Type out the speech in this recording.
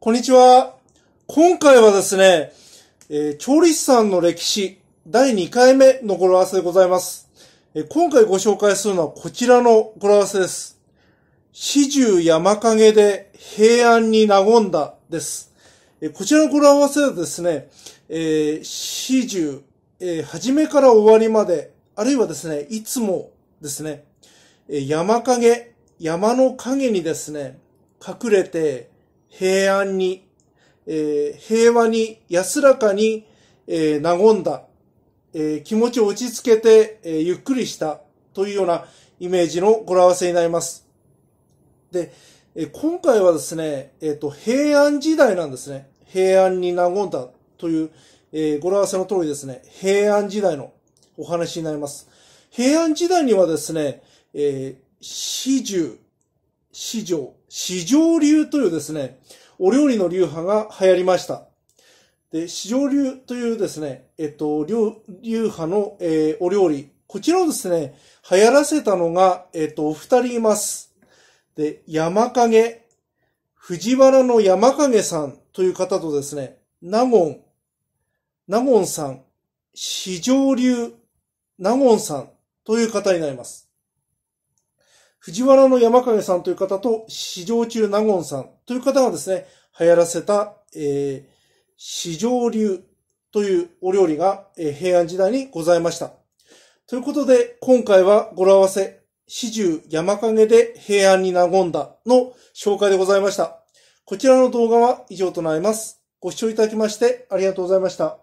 こんにちは。今回はですね、えー、調理師さんの歴史第2回目の語呂合わせでございます、えー、今回ご紹介するのはこちらの語呂合わせです。始終山陰で平安に和んだです。えー、こちらの語呂合わせはですね、え始終、え初めから終わりまで、あるいはですね、いつもですね、え山陰、山の陰にですね、隠れて、平安に、えー、平和に安らかに、えー、和んだ、えー、気持ちを落ち着けて、えー、ゆっくりしたというようなイメージの語呂合わせになります。で、えー、今回はですね、えっ、ー、と、平安時代なんですね。平安に和んだという、えー、語呂合わせの通りですね、平安時代のお話になります。平安時代にはですね、えー、始終、市場、市場流というですね、お料理の流派が流行りました。で、市場流というですね、えっと、流派の、えー、お料理。こちらをですね、流行らせたのが、えっと、お二人います。で、山影、藤原の山影さんという方とですね、納言、納言さん、市場流納言さんという方になります。藤原の山影さんという方と、市場中納言さんという方がですね、流行らせた、えー、市場流というお料理が、えー、平安時代にございました。ということで、今回は語呂合わせ、始終山影で平安に和んだの紹介でございました。こちらの動画は以上となります。ご視聴いただきましてありがとうございました。